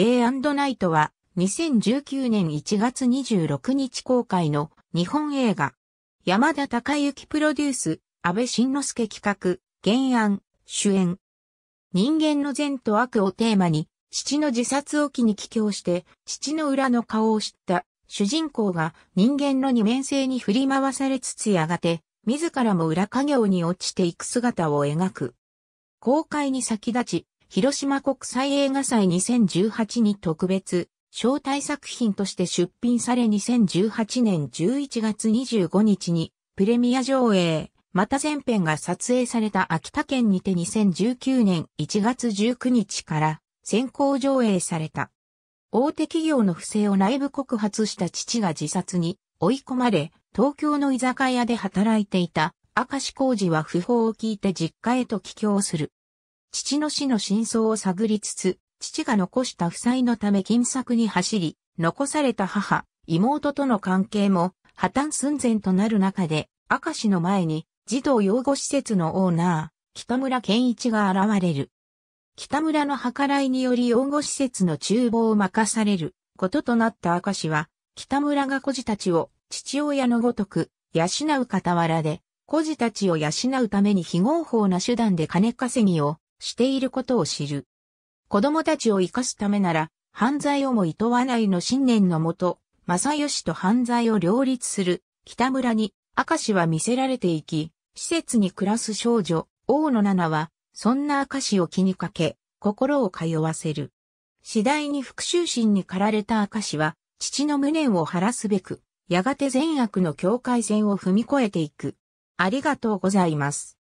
デイナイトは2019年1月26日公開の日本映画。山田孝之プロデュース、安倍晋之助企画、原案、主演。人間の善と悪をテーマに、父の自殺を機に帰郷して、父の裏の顔を知った主人公が人間の二面性に振り回されつつやがて、自らも裏家業に落ちていく姿を描く。公開に先立ち、広島国際映画祭2018に特別、招待作品として出品され2018年11月25日にプレミア上映、また前編が撮影された秋田県にて2019年1月19日から先行上映された。大手企業の不正を内部告発した父が自殺に追い込まれ、東京の居酒屋で働いていた明石工事は不法を聞いて実家へと帰郷する。父の死の真相を探りつつ、父が残した負債のため金策に走り、残された母、妹との関係も破綻寸前となる中で、明石の前に児童養護施設のオーナー、北村健一が現れる。北村の計らいにより養護施設の厨房を任されることとなった明石は、北村が孤児たちを父親のごとく養う傍らで、孤児たちを養うために非合法な手段で金稼ぎをしていることを知る。子供たちを生かすためなら、犯罪をも厭わないの信念のもと、正義と犯罪を両立する北村に証は見せられていき、施設に暮らす少女、大野七は、そんな証を気にかけ、心を通わせる。次第に復讐心に駆られた証は、父の無念を晴らすべく、やがて善悪の境界線を踏み越えていく。ありがとうございます。